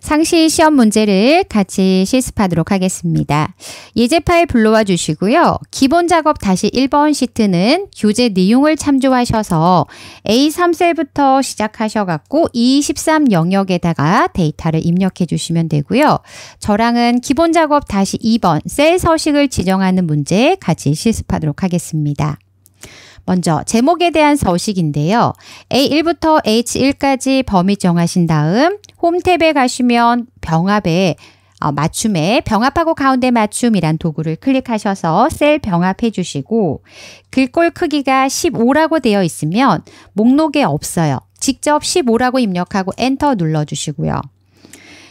상시 시험 문제를 같이 실습하도록 하겠습니다. 예제 파일 불러와 주시고요. 기본 작업 다시 1번 시트는 교재 내용을 참조하셔서 A3셀부터 시작하셔갖고 E13 영역에다가 데이터를 입력해 주시면 되고요. 저랑은 기본 작업 다시 2번 셀 서식을 지정하는 문제 같이 실습하도록 하겠습니다. 먼저 제목에 대한 서식인데요. A1부터 H1까지 범위 정하신 다음 홈탭에 가시면 병합에 어, 맞춤에 병합하고 가운데 맞춤이란 도구를 클릭하셔서 셀 병합해 주시고 글꼴 크기가 15라고 되어 있으면 목록에 없어요. 직접 15라고 입력하고 엔터 눌러 주시고요.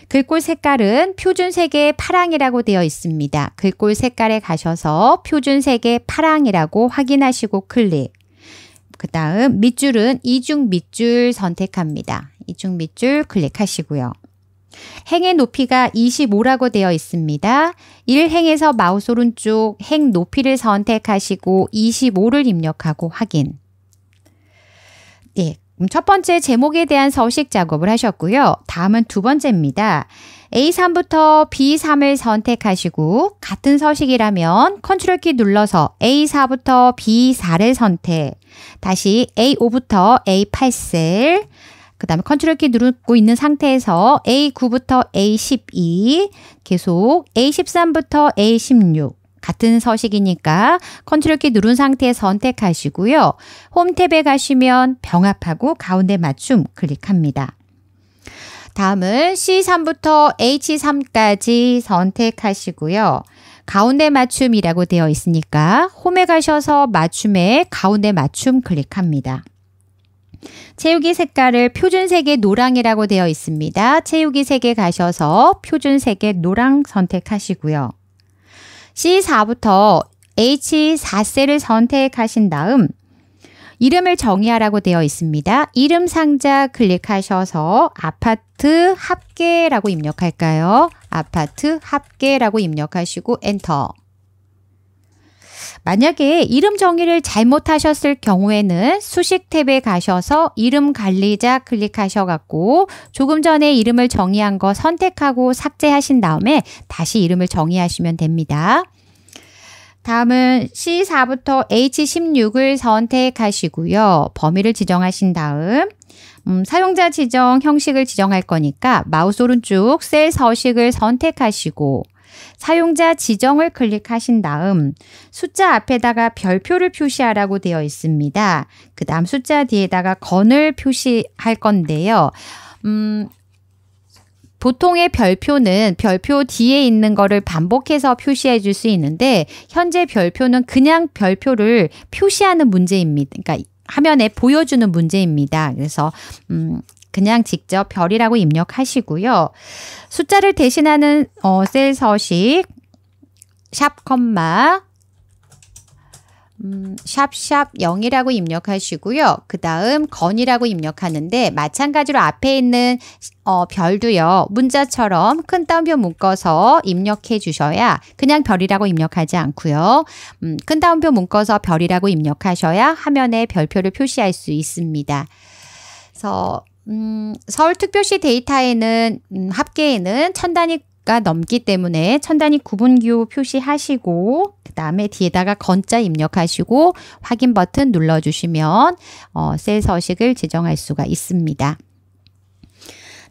글꼴 색깔은 표준 색의 파랑이라고 되어 있습니다. 글꼴 색깔에 가셔서 표준 색의 파랑이라고 확인하시고 클릭. 그 다음 밑줄은 이중 밑줄 선택합니다. 이중 밑줄 클릭하시고요. 행의 높이가 25라고 되어 있습니다. 1행에서 마우스 오른쪽 행 높이를 선택하시고 25를 입력하고 확인. 예, 음, 첫 번째 제목에 대한 서식 작업을 하셨고요. 다음은 두 번째입니다. A3부터 B3을 선택하시고 같은 서식이라면 컨트롤 키 눌러서 A4부터 B4를 선택 다시 A5부터 A8셀 그 다음에 컨트롤 키 누르고 있는 상태에서 A9부터 A12 계속 A13부터 A16 같은 서식이니까 컨트롤 키 누른 상태 선택하시고요. 홈 탭에 가시면 병합하고 가운데 맞춤 클릭합니다. 다음은 C3부터 H3까지 선택하시고요. 가운데 맞춤이라고 되어 있으니까 홈에 가셔서 맞춤에 가운데 맞춤 클릭합니다. 채우기 색깔을 표준색의 노랑이라고 되어 있습니다. 체육이 색에 가셔서 표준색의 노랑 선택하시고요. C4부터 H4셀을 선택하신 다음 이름을 정의하라고 되어 있습니다. 이름 상자 클릭하셔서 아파트 합계라고 입력할까요? 아파트 합계라고 입력하시고 엔터. 만약에 이름 정의를 잘못하셨을 경우에는 수식 탭에 가셔서 이름 관리자 클릭하셔갖고 조금 전에 이름을 정의한 거 선택하고 삭제하신 다음에 다시 이름을 정의하시면 됩니다. 다음은 C4부터 H16을 선택하시고요. 범위를 지정하신 다음 음, 사용자 지정 형식을 지정할 거니까 마우스 오른쪽 셀 서식을 선택하시고 사용자 지정을 클릭하신 다음 숫자 앞에다가 별표를 표시하라고 되어 있습니다. 그 다음 숫자 뒤에다가 건을 표시할 건데요. 음, 보통의 별표는 별표 뒤에 있는 거를 반복해서 표시해 줄 수 있는데 현재 별표는 그냥 별표를 표시하는 문제입니다. 그러니까 화면에 보여주는 문제입니다. 그래서 음, 그냥 직접 별이라고 입력하시고요. 숫자를 대신하는 어, 셀 서식 샵 컴마 음, 샵샵 0이라고 입력하시고요. 그 다음 건이라고 입력하는데 마찬가지로 앞에 있는 어, 별도요. 문자처럼 큰 따옴표 묶어서 입력해 주셔야 그냥 별이라고 입력하지 않고요. 음, 큰 따옴표 묶어서 별이라고 입력하셔야 화면에 별표를 표시할 수 있습니다. 그래서 음, 서울특별시 데이터에는 음, 합계에는 천 단위가 넘기 때문에 천 단위 구분 기호 표시하시고 그 다음에 뒤에다가 건자 입력하시고 확인 버튼 눌러주시면 어, 셀 서식을 지정할 수가 있습니다.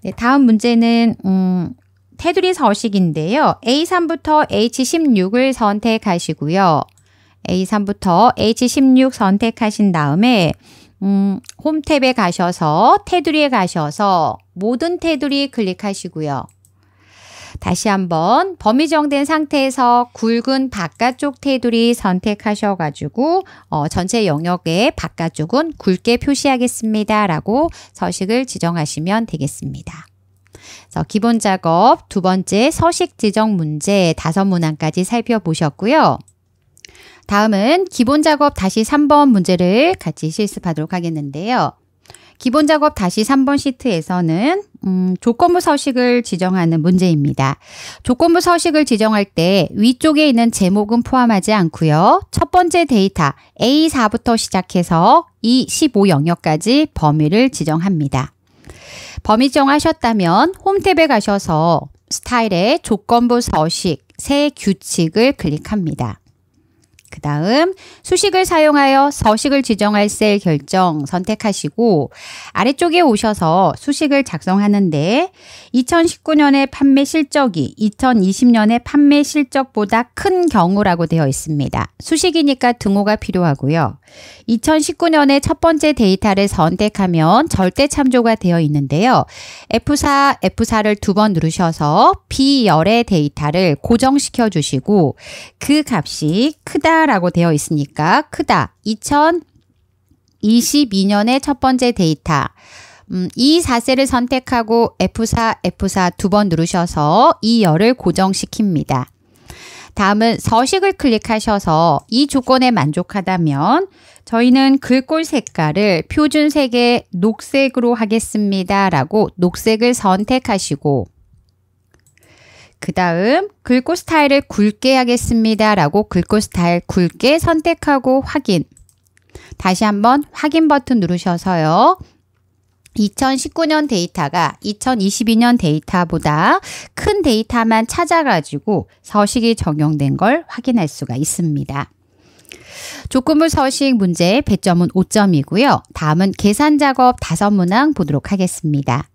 네, 다음 문제는 음, 테두리 서식인데요. A3부터 H16을 선택하시고요. A3부터 H16 선택하신 다음에 음, 홈탭에 가셔서 테두리에 가셔서 모든 테두리 클릭하시고요. 다시 한번 범위 정된 상태에서 굵은 바깥쪽 테두리 선택하셔가지고 어, 전체 영역의 바깥쪽은 굵게 표시하겠습니다. 라고 서식을 지정하시면 되겠습니다. 그래서 기본 작업 두 번째 서식 지정 문제 다섯 문항까지 살펴보셨고요. 다음은 기본 작업 다시 3번 문제를 같이 실습하도록 하겠는데요. 기본 작업 다시 3번 시트에서는 음, 조건부 서식을 지정하는 문제입니다. 조건부 서식을 지정할 때 위쪽에 있는 제목은 포함하지 않고요. 첫 번째 데이터 A4부터 시작해서 E15 영역까지 범위를 지정합니다. 범위 정하셨다면 홈 탭에 가셔서 스타일의 조건부 서식 새 규칙을 클릭합니다. 그 다음 수식을 사용하여 서식을 지정할 셀 결정 선택하시고 아래쪽에 오셔서 수식을 작성하는데 2 0 1 9년에 판매 실적이 2 0 2 0년에 판매 실적보다 큰 경우라고 되어 있습니다. 수식이니까 등호가 필요하고요. 2 0 1 9년에첫 번째 데이터를 선택하면 절대 참조가 되어 있는데요. F4, F4를 두 번 누르셔서 B열의 데이터를 고정시켜 주시고 그 값이 크다 크다라고 되어 있으니까 크다. 2022년의 첫 번째 데이터. 음, 이 자세를 선택하고 F4, F4 두 번 누르셔서 이 열을 고정시킵니다. 다음은 서식을 클릭하셔서 이 조건에 만족하다면 저희는 글꼴 색깔을 표준색의 녹색으로 하겠습니다. 라고 녹색을 선택하시고 그 다음 글꼴 스타일을 굵게 하겠습니다. 라고 글꼴 스타일 굵게 선택하고 확인. 다시 한번 확인 버튼 누르셔서요. 2019년 데이터가 2022년 데이터보다 큰 데이터만 찾아가지고 서식이 적용된 걸 확인할 수가 있습니다. 조건물 서식 문제 배점은 5점이고요. 다음은 계산 작업 5 문항 보도록 하겠습니다.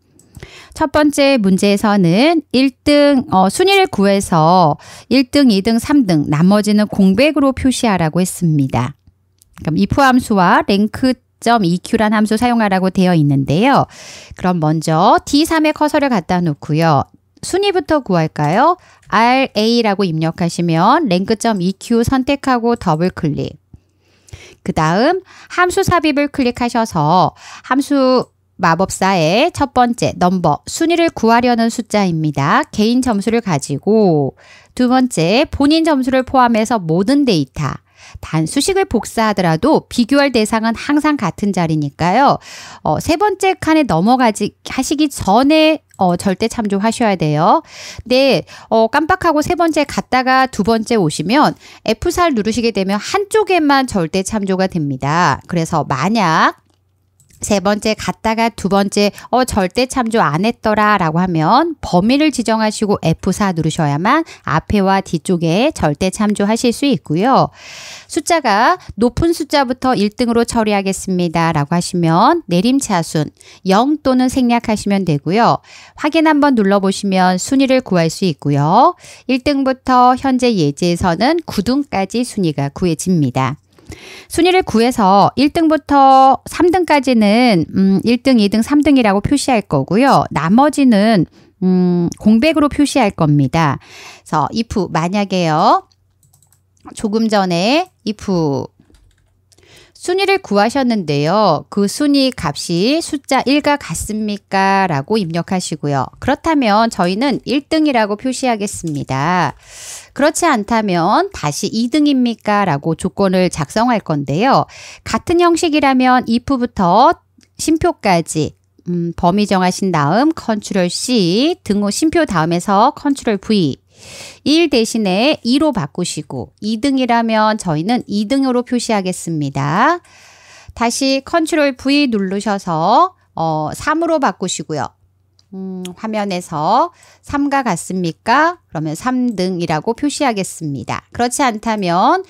첫 번째 문제에서는 1등 어, 순위를 구해서 1등, 2등, 3등 나머지는 공백으로 표시하라고 했습니다. 그럼 if 함수와 랭크 eq란 함수 사용하라고 되어 있는데요. 그럼 먼저 D3에 커서를 갖다 놓고요. 순위부터 구할까요? RA라고 입력하시면 랭크.eq 선택하고 더블 클릭. 그 다음 함수 삽입을 클릭하셔서 함수 마법사의 첫 번째 넘버 순위를 구하려는 숫자입니다. 개인 점수를 가지고 두 번째 본인 점수를 포함해서 모든 데이터 단수식을 복사하더라도 비교할 대상은 항상 같은 자리니까요. 어, 세 번째 칸에 넘어가지 하시기 전에 어, 절대 참조하셔야 돼요. 네, 어, 깜빡하고 세 번째 갔다가 두 번째 오시면 F살 누르시게 되면 한쪽에만 절대 참조가 됩니다. 그래서 만약 세 번째 갔다가 두 번째 어 절대 참조 안 했더라라고 하면 범위를 지정하시고 F4 누르셔야만 앞에와 뒤쪽에 절대 참조하실 수 있고요. 숫자가 높은 숫자부터 1등으로 처리하겠습니다라고 하시면 내림차순 0 또는 생략하시면 되고요. 확인 한번 눌러보시면 순위를 구할 수 있고요. 1등부터 현재 예제에서는 9등까지 순위가 구해집니다. 순위를 구해서 1등부터 3등까지는 음, 1등, 2등, 3등이라고 표시할 거고요. 나머지는 음, 공백으로 표시할 겁니다. 그래서 if 만약에요. 조금 전에 if 순위를 구하셨는데요. 그 순위 값이 숫자 1과 같습니까? 라고 입력하시고요. 그렇다면 저희는 1등이라고 표시하겠습니다. 그렇지 않다면 다시 2등입니까? 라고 조건을 작성할 건데요. 같은 형식이라면 if부터 심표까지 음, 범위 정하신 다음 컨트롤 C 등호 심표 다음에서 컨트롤 V 1 대신에 2로 바꾸시고 2등이라면 저희는 2등으로 표시하겠습니다. 다시 컨트롤 V 누르셔서 어, 3으로 바꾸시고요. 음, 화면에서 3과 같습니까? 그러면 3등이라고 표시하겠습니다. 그렇지 않다면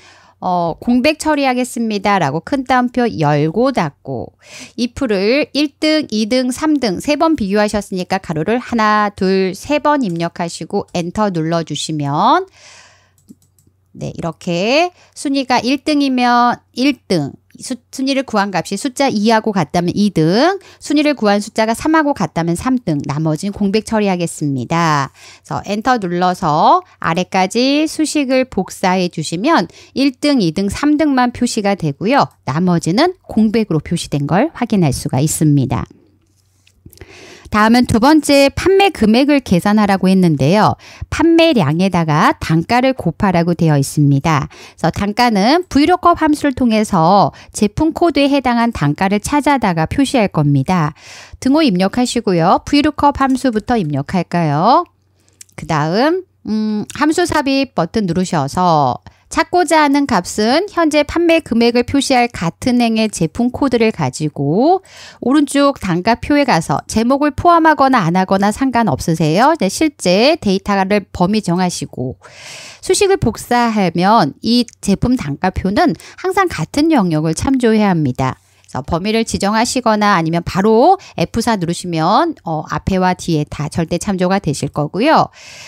어, 공백 처리하겠습니다. 라고 큰 따옴표 열고 닫고 이 풀을 1등, 2등, 3등 세 번 비교하셨으니까 가로를 하나, 둘, 세 번 입력하시고 엔터 눌러주시면 네, 이렇게 순위가 1등이면 1등, 수, 순위를 구한 값이 숫자 2하고 같다면 2등, 순위를 구한 숫자가 3하고 같다면 3등, 나머지는 공백 처리하겠습니다. 그래서 엔터 눌러서 아래까지 수식을 복사해 주시면 1등, 2등, 3등만 표시가 되고요. 나머지는 공백으로 표시된 걸 확인할 수가 있습니다. 다음은 두 번째 판매 금액을 계산하라고 했는데요. 판매량에다가 단가를 곱하라고 되어 있습니다. 그래서 단가는 브이로컵 함수를 통해서 제품 코드에 해당한 단가를 찾아다가 표시할 겁니다. 등호 입력하시고요. 브이로컵 함수부터 입력할까요? 그 다음 음, 함수 삽입 버튼 누르셔서 찾고자 하는 값은 현재 판매 금액을 표시할 같은 행의 제품 코드를 가지고 오른쪽 단가표에 가서 제목을 포함하거나 안 하거나 상관없으세요. 네, 실제 데이터를 범위 정하시고 수식을 복사하면 이 제품 단가표는 항상 같은 영역을 참조해야 합니다. 그래서 어, 범위를 지정하시거나 아니면 바로 F4 누르시면 어, 앞에와 뒤에 다 절대 참조가 되실 거고요.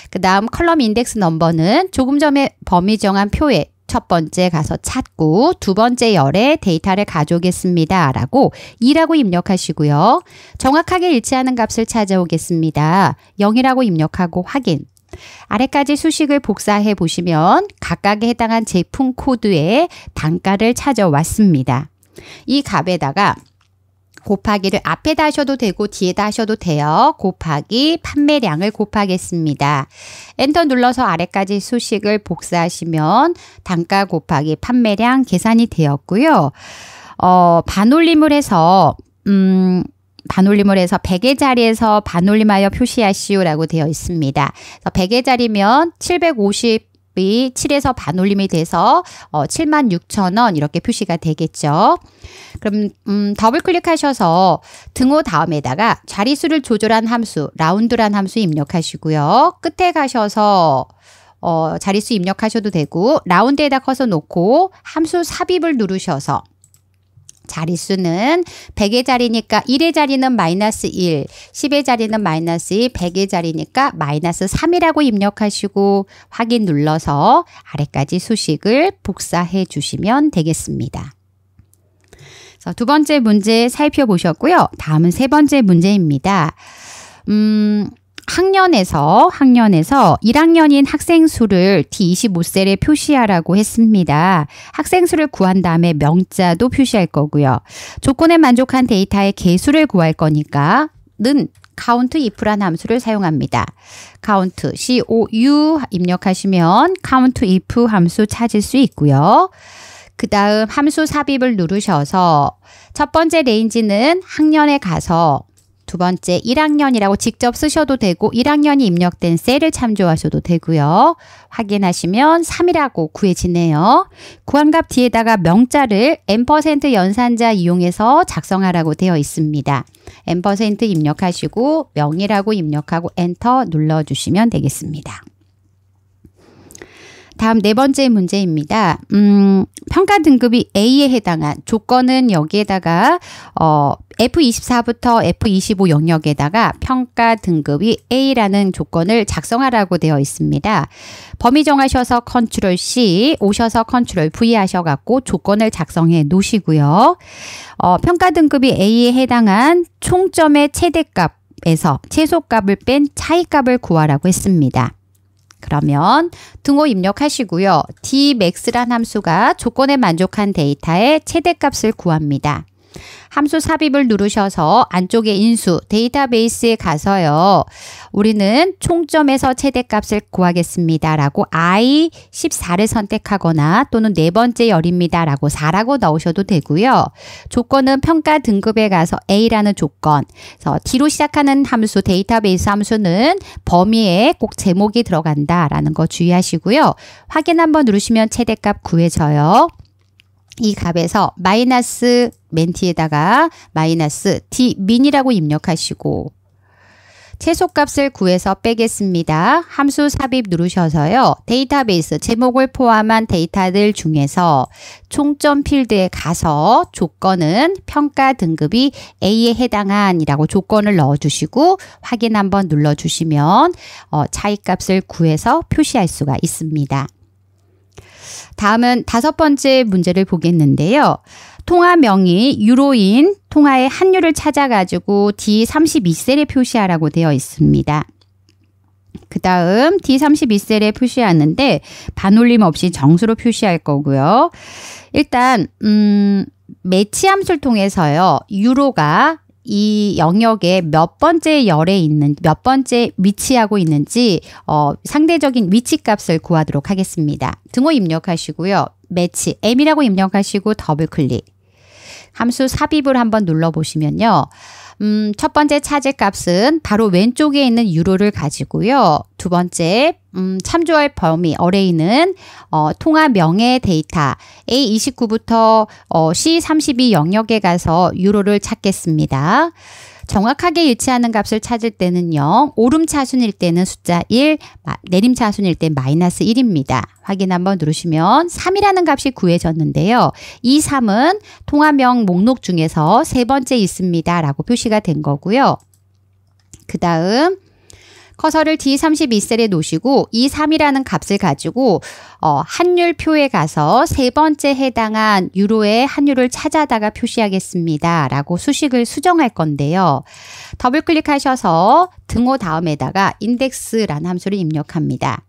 그 다음 컬럼 인덱스 넘버는 조금 전에 범위 정한 표에 첫 번째 가서 찾고 두 번째 열에 데이터를 가져오겠습니다. 라고 2라고 입력하시고요. 정확하게 일치하는 값을 찾아오겠습니다. 0이라고 입력하고 확인. 아래까지 수식을 복사해 보시면 각각에 해당한 제품 코드의 단가를 찾아왔습니다. 이 값에다가 곱하기를 앞에다 하셔도 되고 뒤에다 하셔도 돼요. 곱하기 판매량을 곱하겠습니다. 엔터 눌러서 아래까지 수식을 복사하시면 단가 곱하기 판매량 계산이 되었고요. 어, 반올림을 해서 음, 반올림을 해서 100의 자리에서 반올림하여 표시하시오라고 되어 있습니다. 100의 자리면 750 가격비 7에서 반 올림이 돼서 어, 7만 6천 원 이렇게 표시가 되겠죠. 그럼 음, 더블 클릭하셔서 등호 다음에다가 자릿수를 조절한 함수 라운드란 함수 입력하시고요. 끝에 가셔서 어, 자릿수 입력하셔도 되고 라운드에다 커서 놓고 함수 삽입을 누르셔서 자리수는 100의 자리니까 1의 자리는 마이너스 1, 10의 자리는 마이너스 2, 100의 자리니까 마이너스 3이라고 입력하시고 확인 눌러서 아래까지 수식을 복사해 주시면 되겠습니다. 두 번째 문제 살펴보셨고요. 다음은 세 번째 문제입니다. 음, 학년에서 학년에서 1학년인 학생 수를 D25셀에 표시하라고 했습니다. 학생 수를 구한 다음에 명자도 표시할 거고요. 조건에 만족한 데이터의 개수를 구할 거니까 는 c o u if란 함수를 사용합니다. c o u COU 입력하시면 c o u if 함수 찾을 수 있고요. 그 다음 함수 삽입을 누르셔서 첫 번째 레인지는 학년에 가서 두 번째 1학년이라고 직접 쓰셔도 되고 1학년이 입력된 셀을 참조하셔도 되고요. 확인하시면 3이라고 구해지네요. 구한값 뒤에다가 명자를 n% 연산자 이용해서 작성하라고 되어 있습니다. n% 입력하시고 명이라고 입력하고 엔터 눌러주시면 되겠습니다. 다음 네 번째 문제입니다. 음, 평가 등급이 A에 해당한 조건은 여기에다가 어, F24부터 F25 영역에다가 평가 등급이 A라는 조건을 작성하라고 되어 있습니다. 범위 정하셔서 컨트롤 C 오셔서 컨트롤 V 하셔갖고 조건을 작성해 놓으시고요. 어, 평가 등급이 A에 해당한 총점의 최대값에서 최소값을 뺀 차이값을 구하라고 했습니다. 그러면 등호 입력하시고요. dmax란 함수가 조건에 만족한 데이터의 최대값을 구합니다. 함수 삽입을 누르셔서 안쪽에 인수 데이터베이스에 가서요. 우리는 총점에서 최대값을 구하겠습니다. 라고 i 14를 선택하거나 또는 네 번째 열입니다. 라고 4라고 넣으셔도 되고요. 조건은 평가 등급에 가서 A라는 조건 그래서 D로 시작하는 함수 데이터베이스 함수는 범위에 꼭 제목이 들어간다라는 거 주의하시고요. 확인 한번 누르시면 최대값 구해져요. 이 값에서 마이너스 멘 뒤에다가 마이너스 d m i 이라고 입력하시고 최소값을 구해서 빼겠습니다. 함수 삽입 누르셔서요. 데이터베이스 제목을 포함한 데이터들 중에서 총점 필드에 가서 조건은 평가 등급이 A에 해당한이라고 조건을 넣어주시고 확인 한번 눌러주시면 어, 차이값을 구해서 표시할 수가 있습니다. 다음은 다섯 번째 문제를 보겠는데요. 통화명이 유로인 통화의 한율을 찾아가지고 D32셀에 표시하라고 되어 있습니다. 그 다음 D32셀에 표시하는데 반올림 없이 정수로 표시할 거고요. 일단 음, 매치함수를 통해서요. 유로가 이 영역에 몇 번째 열에 있는 몇 번째 위치하고 있는지 어, 상대적인 위치 값을 구하도록 하겠습니다. 등호 입력하시고요. 매치 M이라고 입력하시고 더블 클릭. 함수 삽입을 한번 눌러 보시면요. 음, 첫 번째 차지 값은 바로 왼쪽에 있는 유로를 가지고요. 두 번째 음, 참조할 범위 어레이는 어, 통화 명의 데이터 A29부터 어, C32 영역에 가서 유로를 찾겠습니다. 정확하게 일치하는 값을 찾을 때는 0, 오름차순일 때는 숫자 1, 내림차순일 때 마이너스 1입니다. 확인 한번 누르시면 3이라는 값이 구해졌는데요. 이 3은 통화명 목록 중에서 세 번째 있습니다. 라고 표시가 된 거고요. 그 다음 커서를 D32셀에 놓으시고 E3이라는 값을 가지고 어, 환율표에 가서 세 번째 해당한 유로의 환율을 찾아다가 표시하겠습니다. 라고 수식을 수정할 건데요. 더블 클릭하셔서 등호 다음에다가 인덱스라는 함수를 입력합니다.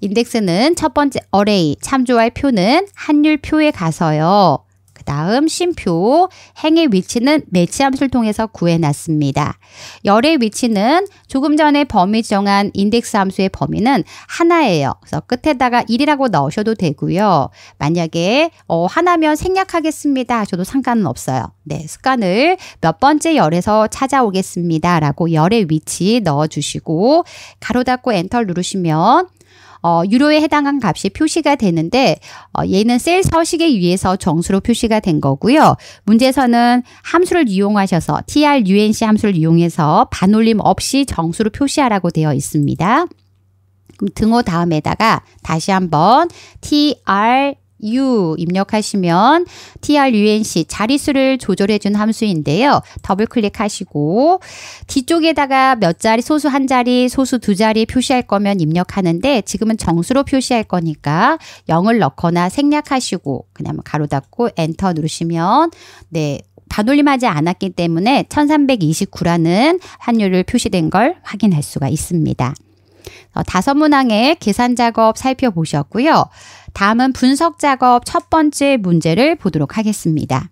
인덱스는 첫 번째 어레이, 참조할 표는 환율표에 가서요. 다음 심표, 행의 위치는 매치함수를 통해서 구해놨습니다. 열의 위치는 조금 전에 범위 정한 인덱스 함수의 범위는 하나예요. 그래서 끝에다가 1이라고 넣으셔도 되고요. 만약에 어, 하나면 생략하겠습니다. 저도 상관은 없어요. 네, 습관을 몇 번째 열에서 찾아오겠습니다. 라고 열의 위치 넣어주시고 가로 닫고 엔터 누르시면 어, 유료에 해당한 값이 표시가 되는데 어, 얘는 셀 서식에 의해서 정수로 표시가 된 거고요. 문제에서는 함수를 이용하셔서 trunc 함수를 이용해서 반올림 없이 정수로 표시하라고 되어 있습니다. 그럼 등호 다음에다가 다시 한번 tr u 입력하시면 trunc 자릿수를 조절해 준 함수인데요. 더블 클릭하시고 뒤쪽에다가 몇 자리 소수 한 자리 소수 두 자리 표시할 거면 입력하는데 지금은 정수로 표시할 거니까 0을 넣거나 생략하시고 그냥 가로 닫고 엔터 누르시면 네 반올림하지 않았기 때문에 1329라는 환율을 표시된 걸 확인할 수가 있습니다. 어, 다섯 문항의 계산 작업 살펴보셨고요. 다음은 분석 작업 첫 번째 문제를 보도록 하겠습니다.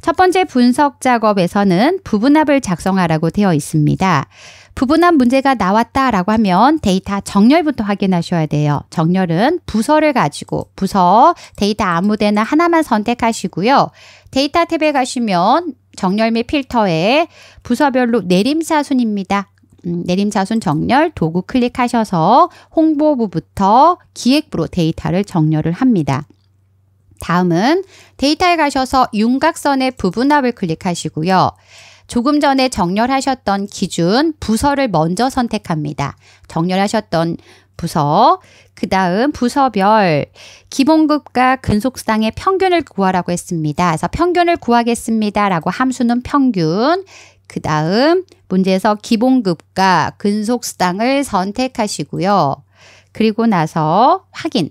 첫 번째 분석 작업에서는 부분합을 작성하라고 되어 있습니다. 부분합 문제가 나왔다라고 하면 데이터 정렬부터 확인하셔야 돼요. 정렬은 부서를 가지고 부서 데이터 아무데나 하나만 선택하시고요. 데이터 탭에 가시면 정렬 및 필터에 부서별로 내림사 순입니다. 음, 내림차순 정렬 도구 클릭하셔서 홍보부부터 기획부로 데이터를 정렬을 합니다. 다음은 데이터에 가셔서 윤곽선의 부분합을 클릭하시고요. 조금 전에 정렬하셨던 기준 부서를 먼저 선택합니다. 정렬하셨던 부서, 그 다음 부서별 기본급과 근속상의 평균을 구하라고 했습니다. 그래서 평균을 구하겠습니다라고 함수는 평균, 그 다음 문제에서 기본급과 근속수당을 선택하시고요. 그리고 나서 확인.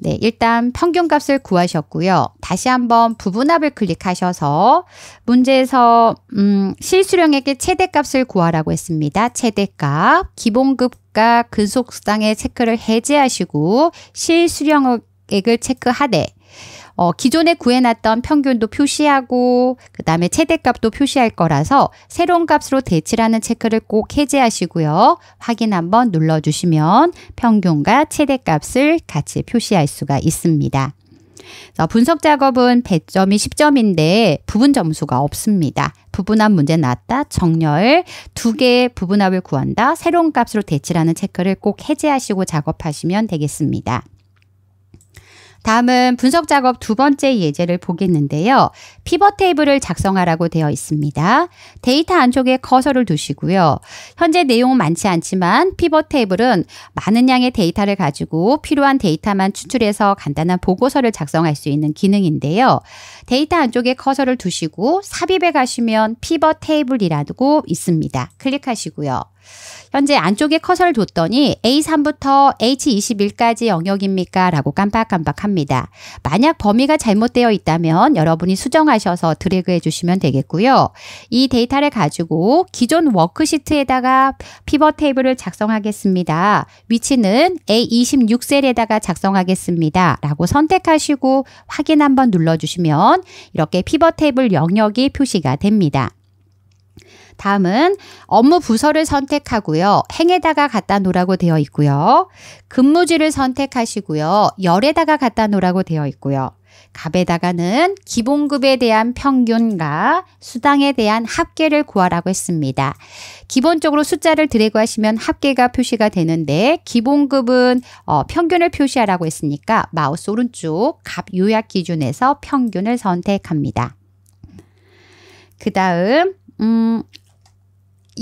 네, 일단 평균값을 구하셨고요. 다시 한번 부분합을 클릭하셔서 문제에서 음, 실수령액의 최대값을 구하라고 했습니다. 최대값, 기본급과 근속수당의 체크를 해제하시고 실수령액을 체크하되 어, 기존에 구해놨던 평균도 표시하고 그 다음에 최대값도 표시할 거라서 새로운 값으로 대치라는 체크를 꼭 해제하시고요. 확인 한번 눌러주시면 평균과 최대값을 같이 표시할 수가 있습니다. 어, 분석 작업은 100점이 10점인데 부분 점수가 없습니다. 부분합 문제 나왔다. 정렬. 두 개의 부분합을 구한다. 새로운 값으로 대치라는 체크를 꼭 해제하시고 작업하시면 되겠습니다. 다음은 분석 작업 두 번째 예제를 보겠는데요. 피벗 테이블을 작성하라고 되어 있습니다. 데이터 안쪽에 커서를 두시고요. 현재 내용은 많지 않지만 피벗 테이블은 많은 양의 데이터를 가지고 필요한 데이터만 추출해서 간단한 보고서를 작성할 수 있는 기능인데요. 데이터 안쪽에 커서를 두시고 삽입에 가시면 피벗 테이블이라고 있습니다. 클릭하시고요. 현재 안쪽에 커서를 뒀더니 A3부터 H21까지 영역입니까? 라고 깜빡깜빡합니다. 만약 범위가 잘못되어 있다면 여러분이 수정하셔서 드래그해 주시면 되겠고요. 이 데이터를 가지고 기존 워크시트에다가 피벗 테이블을 작성하겠습니다. 위치는 A26 셀에다가 작성하겠습니다. 라고 선택하시고 확인 한번 눌러주시면 이렇게 피벗 테이블 영역이 표시가 됩니다. 다음은 업무 부서를 선택하고요. 행에다가 갖다 놓으라고 되어 있고요. 근무지를 선택하시고요. 열에다가 갖다 놓으라고 되어 있고요. 갑에다가는 기본급에 대한 평균과 수당에 대한 합계를 구하라고 했습니다. 기본적으로 숫자를 드래그 하시면 합계가 표시가 되는데 기본급은 어, 평균을 표시하라고 했으니까 마우스 오른쪽 갑 요약 기준에서 평균을 선택합니다. 그 다음 음,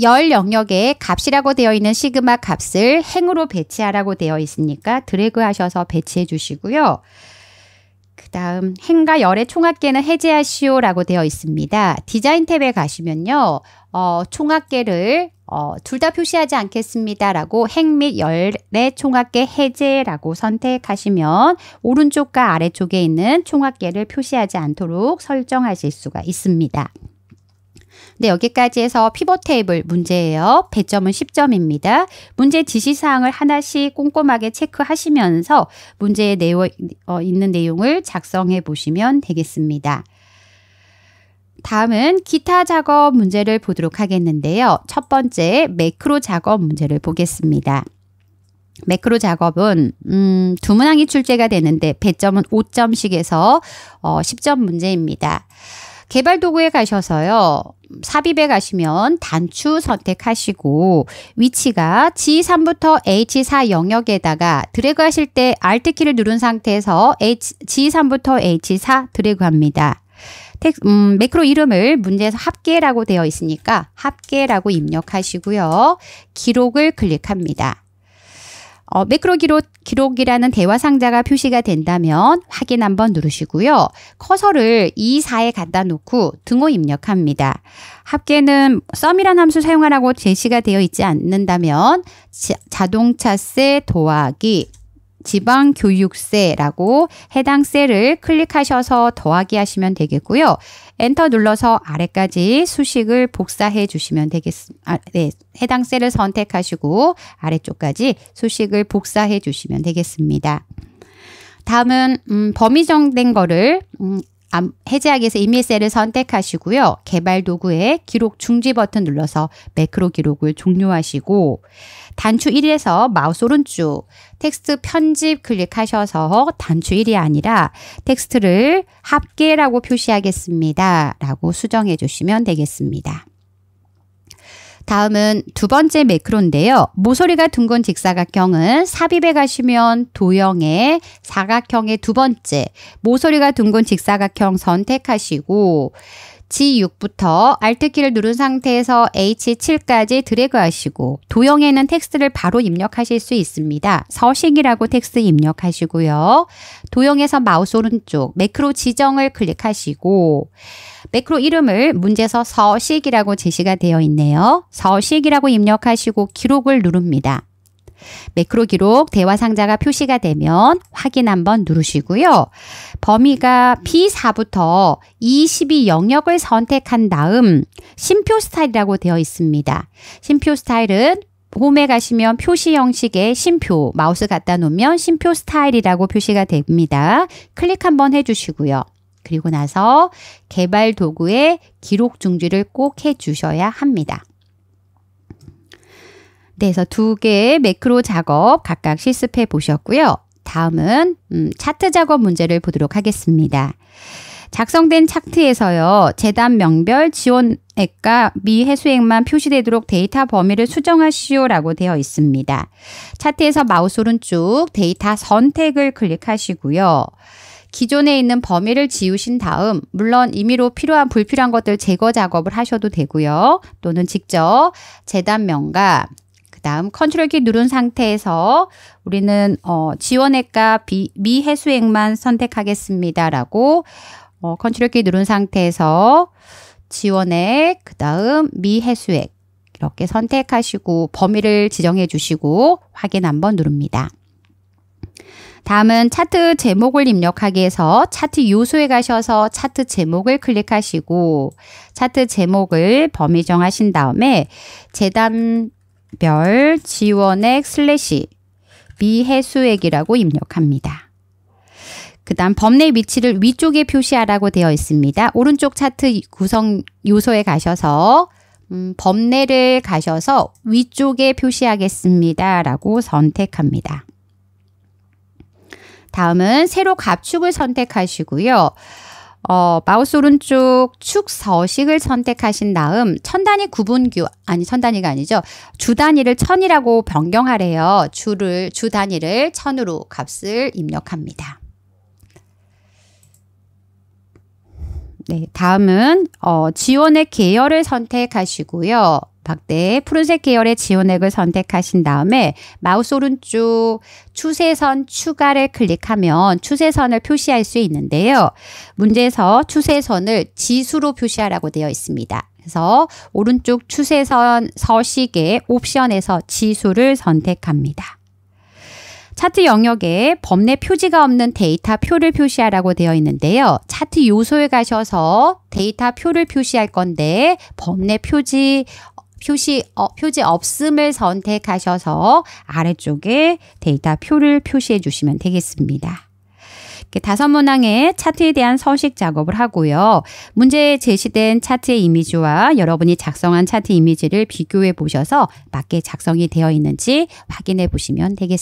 열 영역에 값이라고 되어 있는 시그마 값을 행으로 배치하라고 되어 있으니까 드래그 하셔서 배치해 주시고요. 그 다음 행과 열의 총합계는 해제하시오라고 되어 있습니다. 디자인 탭에 가시면요. 어, 총합계를 어, 둘 다 표시하지 않겠습니다라고 행 및 열의 총합계 해제라고 선택하시면 오른쪽과 아래쪽에 있는 총합계를 표시하지 않도록 설정하실 수가 있습니다. 네, 여기까지 해서 피벗 테이블 문제예요. 배점은 10점입니다. 문제 지시사항을 하나씩 꼼꼼하게 체크하시면서 문제에 내용, 어, 있는 내용을 작성해 보시면 되겠습니다. 다음은 기타 작업 문제를 보도록 하겠는데요. 첫 번째 매크로 작업 문제를 보겠습니다. 매크로 작업은 음, 두 문항이 출제가 되는데 배점은 5점씩에서 어, 10점 문제입니다. 개발 도구에 가셔서요. 삽입에 가시면 단추 선택하시고 위치가 G3부터 H4 영역에다가 드래그 하실 때 Alt 키를 누른 상태에서 G3부터 H4 드래그 합니다. 텍, 음, 매크로 이름을 문제에서 합계라고 되어 있으니까 합계라고 입력하시고요. 기록을 클릭합니다. 어, 매크로 기록, 기록이라는 대화 상자가 표시가 된다면 확인 한번 누르시고요. 커서를 2, 4에 갖다 놓고 등호 입력합니다. 합계는 썸이라는 함수 사용하라고 제시가 되어 있지 않는다면 자, 자동차세 더하기 지방교육세라고 해당 셀을 클릭하셔서 더하기 하시면 되겠고요. 엔터 눌러서 아래까지 수식을 복사해 주시면 되겠습니다. 아, 네, 해당 셀을 선택하시고 아래쪽까지 수식을 복사해 주시면 되겠습니다. 다음은 음, 범위 정된 거를 음, 해제하기 위해서 이미 셀을 선택하시고요. 개발 도구에 기록 중지 버튼 눌러서 매크로 기록을 종료하시고 단추 1에서 마우스 오른쪽 텍스트 편집 클릭하셔서 단추 1이 아니라 텍스트를 합계라고 표시하겠습니다. 라고 수정해 주시면 되겠습니다. 다음은 두 번째 매크로인데요. 모서리가 둥근 직사각형은 삽입에 가시면 도형의 사각형의 두 번째 모서리가 둥근 직사각형 선택하시고 G6부터 Alt키를 누른 상태에서 H7까지 드래그하시고 도형에는 텍스트를 바로 입력하실 수 있습니다. 서식이라고 텍스트 입력하시고요. 도형에서 마우스 오른쪽 매크로 지정을 클릭하시고 매크로 이름을 문제서 서식이라고 제시가 되어 있네요. 서식이라고 입력하시고 기록을 누릅니다. 매크로 기록 대화 상자가 표시가 되면 확인 한번 누르시고요. 범위가 B4부터 E12 영역을 선택한 다음 심표 스타일이라고 되어 있습니다. 심표 스타일은 홈에 가시면 표시 형식의 심표 마우스 갖다 놓으면 심표 스타일이라고 표시가 됩니다. 클릭 한번 해주시고요. 그리고 나서 개발 도구의 기록 중지를 꼭 해주셔야 합니다. 네, 그래서 두 개의 매크로 작업 각각 실습해 보셨고요. 다음은 음, 차트 작업 문제를 보도록 하겠습니다. 작성된 차트에서요. 재단 명별 지원액과 미해수액만 표시되도록 데이터 범위를 수정하시오라고 되어 있습니다. 차트에서 마우스 오른쪽 데이터 선택을 클릭하시고요. 기존에 있는 범위를 지우신 다음 물론 임의로 필요한 불필요한 것들 제거 작업을 하셔도 되고요. 또는 직접 재단명과 그다음 컨트롤 키 누른 상태에서 우리는 어 지원액과 비, 미해수액만 선택하겠습니다라고 어 컨트롤 키 누른 상태에서 지원액 그다음 미해수액 이렇게 선택하시고 범위를 지정해 주시고 확인 한번 누릅니다. 다음은 차트 제목을 입력하기 위해서 차트 요소에 가셔서 차트 제목을 클릭하시고 차트 제목을 범위 정하신 다음에 재단 별 지원액 슬래시 미해수액이라고 입력합니다. 그 다음 범례 위치를 위쪽에 표시하라고 되어 있습니다. 오른쪽 차트 구성 요소에 가셔서 음, 범례를 가셔서 위쪽에 표시하겠습니다. 라고 선택합니다. 다음은 세로 갑축을 선택하시고요. 어, 마우스 오른쪽 축 서식을 선택하신 다음 천 단위 구분규 아니 천 단위가 아니죠. 주 단위를 천이라고 변경하래요. 주를 주 단위를 천으로 값을 입력합니다. 네, 다음은 어, 지원의 계열을 선택하시고요. 박대의 푸른색 계열의 지원액을 선택하신 다음에 마우스 오른쪽 추세선 추가를 클릭하면 추세선을 표시할 수 있는데요. 문제에서 추세선을 지수로 표시하라고 되어 있습니다. 그래서 오른쪽 추세선 서식의 옵션에서 지수를 선택합니다. 차트 영역에 범례 표지가 없는 데이터 표를 표시하라고 되어 있는데요. 차트 요소에 가셔서 데이터 표를 표시할 건데 범례 표지 표시 어, 표지 없음을 선택하셔서 아래쪽에 데이터 표를 표시해 주시면 되겠습니다. 다섯 문항의 차트에 대한 서식 작업을 하고요. 문제에 제시된 차트의 이미지와 여러분이 작성한 차트 이미지를 비교해 보셔서 맞게 작성이 되어 있는지 확인해 보시면 되겠습니다.